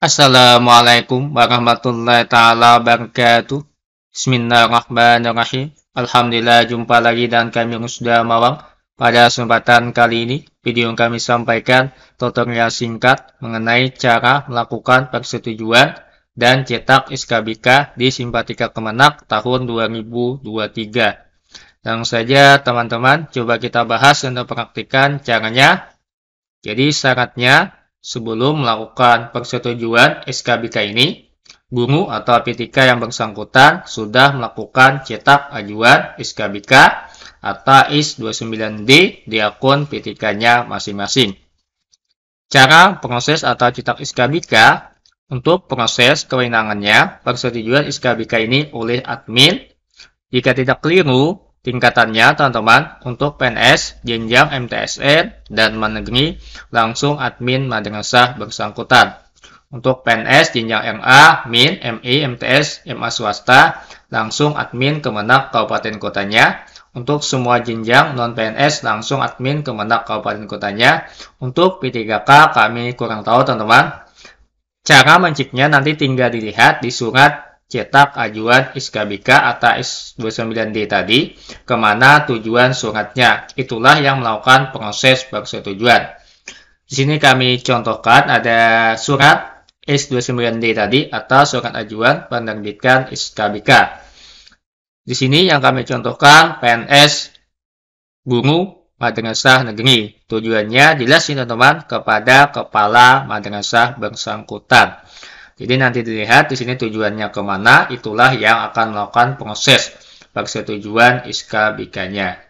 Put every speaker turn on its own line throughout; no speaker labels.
Assalamualaikum warahmatullahi taala wabarakatuh. Bismillahirrahmanirrahim. Alhamdulillah jumpa lagi dan kami sudah mawang Pada kesempatan kali ini, video yang kami sampaikan tutorial singkat mengenai cara melakukan persetujuan dan cetak SKBK di Simpatika Kemenak tahun 2023. Langsung saja teman-teman, coba kita bahas untuk praktikan caranya. Jadi syaratnya Sebelum melakukan persetujuan SKBK ini, guru atau PTK yang bersangkutan sudah melakukan cetak ajuan SKBK atau IS29D di akun PTK-nya masing-masing. Cara proses atau cetak SKBK untuk proses kewenangannya persetujuan SKBK ini oleh admin. Jika tidak keliru, Tingkatannya, teman-teman, untuk PNS, jenjang MTSN, e, dan manegri, langsung admin madrasah bersangkutan. Untuk PNS, jenjang MA, MIN, MI, MTS, MA swasta, langsung admin kemenak kabupaten kotanya. Untuk semua jenjang non-PNS, langsung admin kemenak kabupaten kotanya. Untuk P3K, kami kurang tahu, teman-teman. Cara menciknya nanti tinggal dilihat di surat cetak ajuan atau atas 29D tadi, kemana tujuan suratnya. Itulah yang melakukan proses persetujuan. Di sini kami contohkan ada surat S29D tadi atau surat ajuan penerbitkan SKBK. Di sini yang kami contohkan PNS guru madrasah negeri. Tujuannya jelas ini teman-teman kepada kepala madrasah bersangkutan. Jadi nanti dilihat di sini tujuannya kemana, itulah yang akan melakukan proses persetujuan SK BK-nya.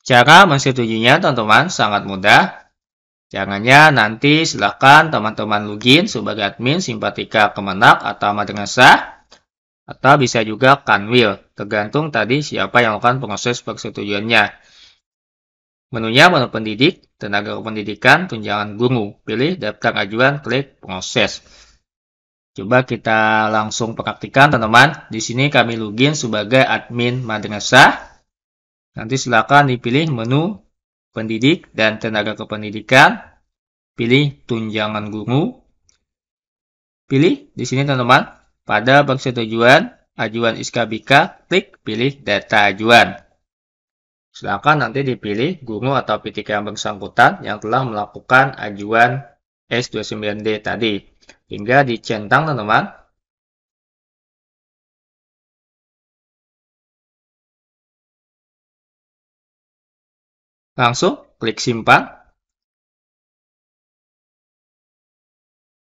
Cara mensetujuinya teman-teman sangat mudah. Caranya nanti silahkan teman-teman login sebagai admin simpatika kemenak atau madrasah atau bisa juga kanwil, tergantung tadi siapa yang melakukan proses persetujuannya. Menunya menu pendidik, tenaga pendidikan, tunjangan guru. Pilih daftar ajuan, klik proses. Coba kita langsung praktikan teman-teman. Di sini kami login sebagai admin madrasah. Nanti silakan dipilih menu pendidik dan tenaga kependidikan. Pilih tunjangan guru. Pilih di sini teman-teman. Pada persetujuan ajuan iskabika. klik pilih data ajuan. Silakan nanti dipilih guru atau PTK yang bersangkutan yang telah melakukan ajuan S29D tadi hingga dicentang teman-teman langsung klik simpan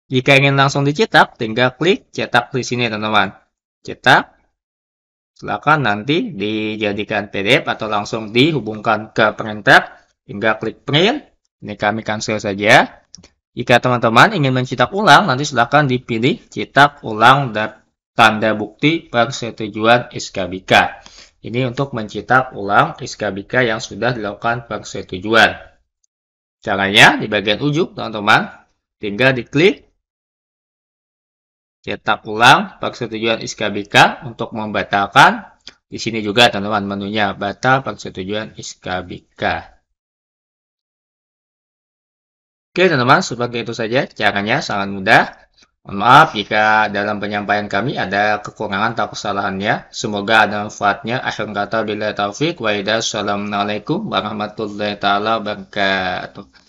Jika ingin langsung dicetak, tinggal klik cetak di sini teman-teman. Cetak. Silakan nanti dijadikan PDF atau langsung dihubungkan ke printer. Hingga klik print. Ini kami cancel saja. Jika teman-teman ingin mencetak ulang, nanti silakan dipilih cetak ulang dan tanda bukti persetujuan SKBK. Ini untuk mencetak ulang SKBK yang sudah dilakukan persetujuan. Caranya di bagian ujung, teman-teman, tinggal diklik cetak ulang persetujuan SKBK untuk membatalkan. Di sini juga teman-teman menunya batal persetujuan SKBK. Oke teman-teman, sebagai itu saja caranya sangat mudah. Mohon maaf jika dalam penyampaian kami ada kekurangan atau kesalahannya. Semoga ada manfaatnya. Akhir kata bila taufik. Wa'idah. Assalamualaikum warahmatullahi wabarakatuh.